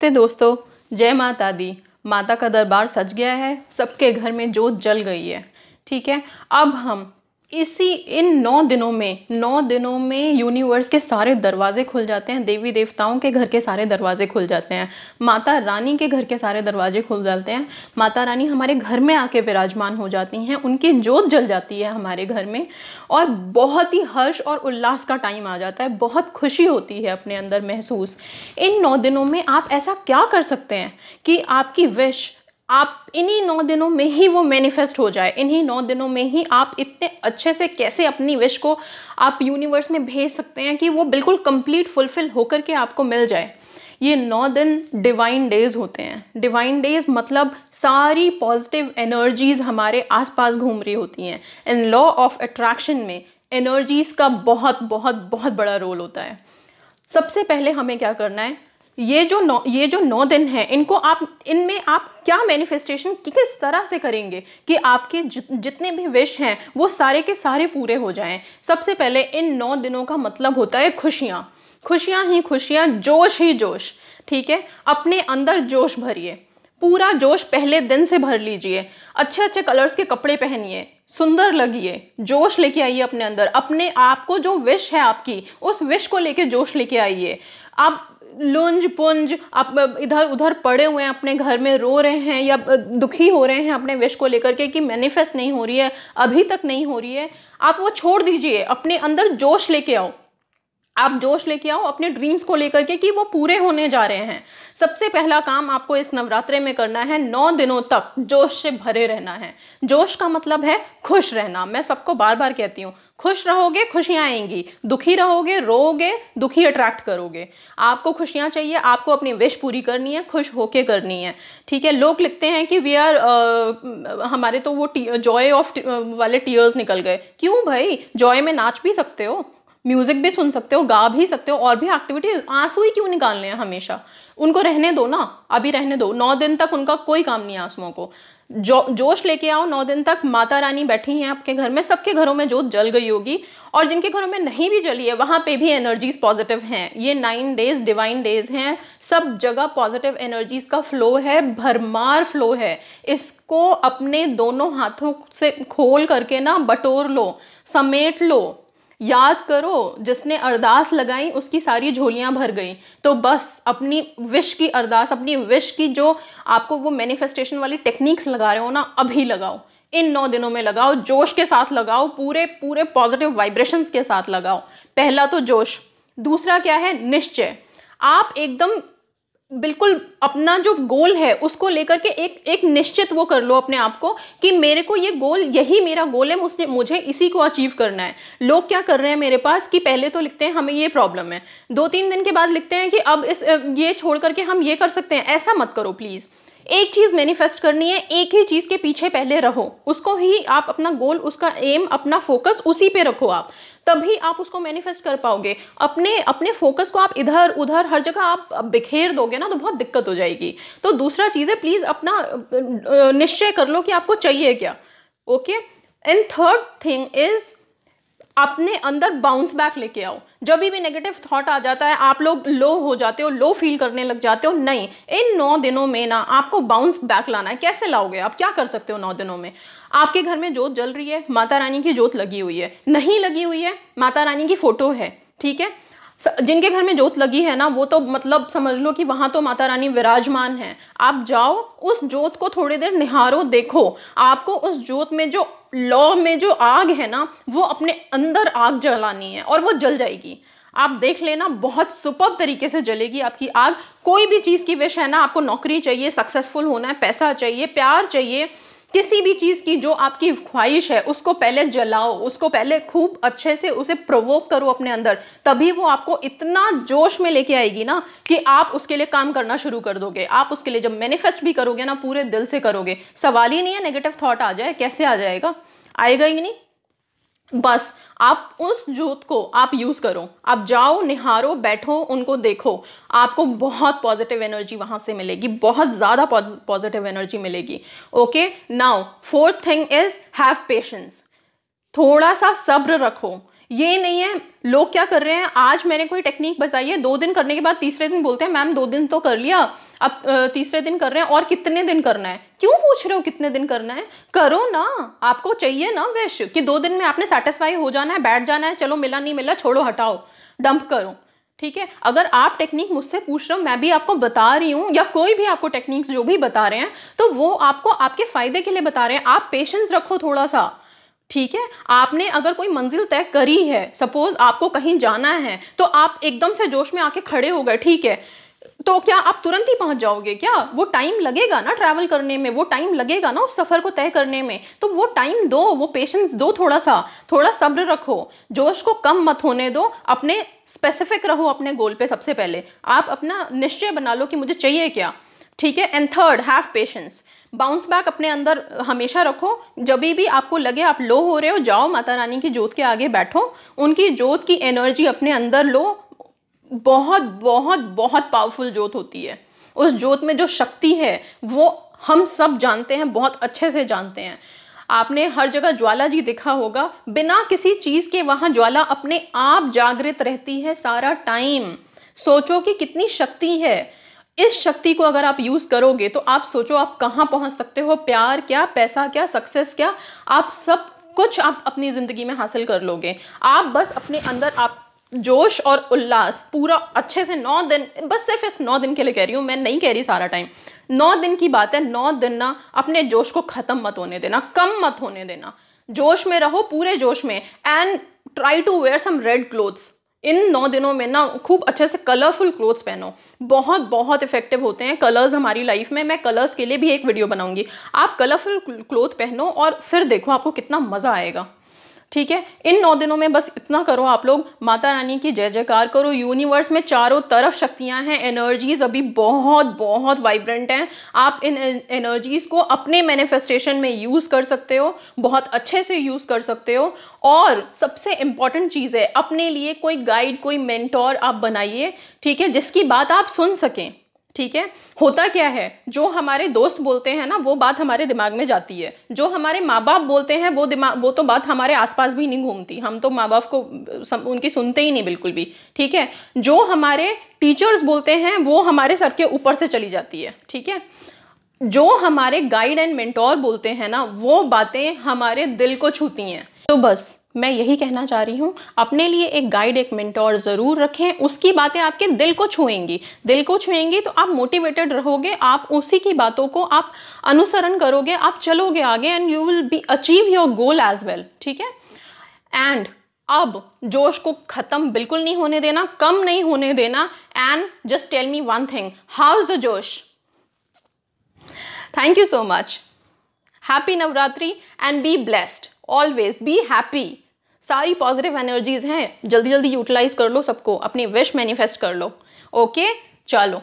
नमस्ते दोस्तों जय माता दी माता का दरबार सज गया है सबके घर में जोत जल गई है ठीक है अब हम इसी इन नौ दिनों में नौ दिनों में यूनिवर्स के सारे दरवाजे खुल जाते हैं देवी देवताओं के घर के सारे दरवाजे खुल जाते हैं माता रानी के घर के सारे दरवाजे खुल जाते हैं माता रानी हमारे घर में आके विराजमान हो जाती हैं उनकी जोत जल जाती है हमारे घर में और बहुत ही हर्ष और उल्लास का टाइम आ जाता है बहुत खुशी होती है अपने अंदर महसूस इन नौ दिनों में आप ऐसा क्या कर सकते हैं कि आपकी विश आप इन्हीं नौ दिनों में ही वो मैनिफेस्ट हो जाए इन्हीं नौ दिनों में ही आप इतने अच्छे से कैसे अपनी विश को आप यूनिवर्स में भेज सकते हैं कि वो बिल्कुल कंप्लीट फुलफिल होकर के आपको मिल जाए ये नौ दिन डिवाइन डेज होते हैं डिवाइन डेज मतलब सारी पॉजिटिव एनर्जीज हमारे आसपास घूम रही होती हैं एंड लॉ ऑफ अट्रैक्शन में एनर्जीज का बहुत बहुत बहुत बड़ा रोल होता है सबसे पहले हमें क्या करना है ये जो नौ ये जो नौ दिन हैं इनको आप इनमें आप क्या मैनिफेस्टेशन किस तरह से करेंगे कि आपके जितने भी विश हैं वो सारे के सारे पूरे हो जाएं सबसे पहले इन नौ दिनों का मतलब होता है खुशियाँ खुशियाँ ही खुशियाँ जोश ही जोश ठीक है अपने अंदर जोश भरिए पूरा जोश पहले दिन से भर लीजिए अच्छे अच्छे कलर्स के कपड़े पहनिए सुंदर लगिए जोश लेके आइए अपने अंदर अपने आप को जो विश है आपकी उस विश को लेके जोश लेके आइए आप लुंज पुंज आप इधर उधर पड़े हुए हैं अपने घर में रो रहे हैं या दुखी हो रहे हैं अपने विश को लेकर के कि मैनिफेस्ट नहीं हो रही है अभी तक नहीं हो रही है आप वो छोड़ दीजिए अपने अंदर जोश लेके आओ आप जोश लेके आओ अपने ड्रीम्स को लेकर के कि वो पूरे होने जा रहे हैं सबसे पहला काम आपको इस नवरात्रे में करना है नौ दिनों तक जोश से भरे रहना है जोश का मतलब है खुश रहना मैं सबको बार बार कहती हूँ खुश रहोगे खुशियाँ आएंगी दुखी रहोगे रोगे दुखी अट्रैक्ट करोगे आपको खुशियाँ चाहिए आपको अपनी विश पूरी करनी है खुश होके करनी है ठीक है लोग लिखते हैं कि वी आर हमारे तो वो जॉय ऑफ वाले टीयर्स निकल गए क्यों भाई जॉय में नाच भी सकते हो म्यूज़िक भी सुन सकते हो गा भी सकते हो और भी एक्टिविटी आंसू ही क्यों निकालने हैं हमेशा उनको रहने दो ना अभी रहने दो नौ दिन तक उनका कोई काम नहीं आंसुओं को जो जोश लेके आओ नौ दिन तक माता रानी बैठी हैं आपके घर में सबके घरों में जोत जल गई होगी और जिनके घरों में नहीं भी जली है वहाँ पे भी एनर्जीज पॉजिटिव हैं ये नाइन डेज डिवाइन डेज हैं सब जगह पॉजिटिव एनर्जीज का फ्लो है भरमार फ्लो है इसको अपने दोनों हाथों से खोल करके ना बटोर लो समेट लो याद करो जिसने अरदास लगाई उसकी सारी झोलियाँ भर गई तो बस अपनी विश की अरदास अपनी विश की जो आपको वो मैनिफेस्टेशन वाली टेक्निक्स लगा रहे हो ना अभी लगाओ इन नौ दिनों में लगाओ जोश के साथ लगाओ पूरे पूरे पॉजिटिव वाइब्रेशंस के साथ लगाओ पहला तो जोश दूसरा क्या है निश्चय आप एकदम बिल्कुल अपना जो गोल है उसको लेकर के एक एक निश्चित वो कर लो अपने आप को कि मेरे को ये गोल यही मेरा गोल है मुझे मुझे इसी को अचीव करना है लोग क्या कर रहे हैं मेरे पास कि पहले तो लिखते हैं हमें ये प्रॉब्लम है दो तीन दिन के बाद लिखते हैं कि अब इस ये छोड़ करके हम ये कर सकते हैं ऐसा मत करो प्लीज़ एक चीज़ मैनिफेस्ट करनी है एक ही चीज़ के पीछे पहले रहो उसको ही आप अपना गोल उसका एम अपना फोकस उसी पे रखो आप तभी आप उसको मैनिफेस्ट कर पाओगे अपने अपने फोकस को आप इधर उधर हर जगह आप बिखेर दोगे ना तो बहुत दिक्कत हो जाएगी तो दूसरा चीज़ है प्लीज़ अपना निश्चय कर लो कि आपको चाहिए क्या okay and third thing is अपने अंदर बाउंस बैक लेके आओ जब भी नेगेटिव थॉट आ जाता है आप लोग लो हो जाते हो लो फील करने लग जाते हो नहीं इन नौ दिनों में ना आपको बाउंस बैक लाना है कैसे लाओगे आप क्या कर सकते हो नौ दिनों में आपके घर में जोत जल रही है माता रानी की जोत लगी हुई है नहीं लगी हुई है माता रानी की फ़ोटो है ठीक है जिनके घर में जोत लगी है ना वो तो मतलब समझ लो कि वहाँ तो माता रानी विराजमान है आप जाओ उस जोत को थोड़ी देर निहारो देखो आपको उस जोत में जो लॉ में जो आग है ना वो अपने अंदर आग जलानी है और वो जल जाएगी आप देख लेना बहुत सुपर तरीके से जलेगी आपकी आग कोई भी चीज़ की विश है ना आपको नौकरी चाहिए सक्सेसफुल होना है पैसा चाहिए प्यार चाहिए किसी भी चीज़ की जो आपकी ख्वाहिश है उसको पहले जलाओ उसको पहले खूब अच्छे से उसे प्रोवोक करो अपने अंदर तभी वो आपको इतना जोश में लेके आएगी ना कि आप उसके लिए काम करना शुरू कर दोगे आप उसके लिए जब मैनिफेस्ट भी करोगे ना पूरे दिल से करोगे सवाल ही नहीं है नेगेटिव थाट आ जाए कैसे आ जाएगा आएगा ही नहीं बस आप उस जूत को आप यूज़ करो आप जाओ निहारो बैठो उनको देखो आपको बहुत पॉजिटिव एनर्जी वहाँ से मिलेगी बहुत ज़्यादा पॉजिटिव एनर्जी मिलेगी okay now fourth thing is have patience थोड़ा सा सब्र रखो ये नहीं है लोग क्या कर रहे हैं आज मैंने कोई टेक्निक बताई है दो दिन करने के बाद तीसरे दिन बोलते हैं मैम दो दिन तो कर लिया अब तीसरे दिन कर रहे हैं और कितने दिन करना है क्यों पूछ रहे हो कितने दिन करना है करो ना आपको चाहिए ना विश कि दो दिन में आपने सेटिस्फाई हो जाना है बैठ जाना है चलो मिला नहीं मिला छोड़ो हटाओ डंप करो ठीक है अगर आप टेक्निक मुझसे पूछ रहे हो मैं भी आपको बता रही हूँ या कोई भी आपको टेक्निक्स जो भी बता रहे हैं तो वो आपको आपके फ़ायदे के लिए बता रहे हैं आप पेशेंस रखो थोड़ा सा ठीक है आपने अगर कोई मंजिल तय करी है सपोज आपको कहीं जाना है तो आप एकदम से जोश में आके खड़े हो गए ठीक है तो क्या आप तुरंत ही पहुंच जाओगे क्या वो टाइम लगेगा ना ट्रैवल करने में वो टाइम लगेगा ना उस सफ़र को तय करने में तो वो टाइम दो वो पेशेंस दो थोड़ा सा थोड़ा सब्र रखो जोश को कम मत होने दो अपने स्पेसिफिक रहो अपने गोल पे सबसे पहले आप अपना निश्चय बना लो कि मुझे चाहिए क्या ठीक है and third have patience bounce back अपने अंदर हमेशा रखो जब भी आपको लगे आप लो हो रहे हो जाओ माता रानी की जोत के आगे बैठो उनकी जोत की एनर्जी अपने अंदर लो बहुत बहुत बहुत पावरफुल जोत होती है उस जोत में जो शक्ति है वो हम सब जानते हैं बहुत अच्छे से जानते हैं आपने हर जगह ज्वाला जी देखा होगा बिना किसी चीज़ के वहाँ ज्वाला अपने आप जागृत रहती है सारा टाइम सोचो कि कितनी शक्ति है इस शक्ति को अगर आप यूज़ करोगे तो आप सोचो आप कहाँ पहुँच सकते हो प्यार क्या पैसा क्या सक्सेस क्या आप सब कुछ आप अपनी ज़िंदगी में हासिल कर लोगे आप बस अपने अंदर आप जोश और उल्लास पूरा अच्छे से नौ दिन बस सिर्फ इस नौ दिन के लिए कह रही हूँ मैं नहीं कह रही सारा टाइम नौ दिन की बात है नौ दिन ना अपने जोश को ख़त्म मत होने देना कम मत होने देना जोश में रहो पूरे जोश में and try to wear some red clothes इन नौ दिनों में ना खूब अच्छे से कलरफुल क्लोथ्स पहनो बहुत बहुत इफेक्टिव होते हैं कलर्स हमारी लाइफ में मैं कलर्स के लिए भी एक वीडियो बनाऊंगी आप कलरफुल क्लोथ पहनो और फिर देखो आपको कितना मज़ा आएगा ठीक है इन नौ दिनों में बस इतना करो आप लोग माता रानी की जय जयकार करो यूनिवर्स में चारों तरफ शक्तियाँ हैं एनर्जीज अभी बहुत बहुत वाइब्रेंट हैं आप इन एनर्जीज को अपने मैनिफेस्टेशन में यूज़ कर सकते हो बहुत अच्छे से यूज़ कर सकते हो और सबसे इम्पॉर्टेंट चीज़ है अपने लिए कोई गाइड कोई मैंटोर आप बनाइए ठीक है जिसकी बात आप सुन सकें ठीक है होता क्या है जो हमारे दोस्त बोलते हैं ना वो बात हमारे दिमाग में जाती है जो हमारे माँ बाप बोलते हैं वो दिमाग वो तो बात हमारे आसपास भी नहीं घूमती हम तो माँ बाप को सम, उनकी सुनते ही नहीं बिल्कुल भी ठीक है जो हमारे टीचर्स बोलते हैं वो हमारे सर के ऊपर से चली जाती है ठीक है जो हमारे गाइड एंड मेंटोर बोलते हैं ना वो बातें हमारे दिल को छूती हैं तो बस मैं यही कहना चाह रही हूँ अपने लिए एक गाइड एक मिनटोर ज़रूर रखें उसकी बातें आपके दिल को छुएंगी दिल को छुएंगी तो आप मोटिवेटेड रहोगे आप उसी की बातों को आप अनुसरण करोगे आप चलोगे आगे and you will be achieve your goal as well ठीक है एंड अब जोश को ख़त्म बिल्कुल नहीं होने देना कम नहीं होने देना and just tell me one thing how is the जोश thank you so much happy Navratri and be blessed always be happy सारी पॉजिटिव एनर्जीज हैं जल्दी जल्दी यूटिलाइज कर लो सबको अपनी विश मैनिफेस्ट कर लो ओके चलो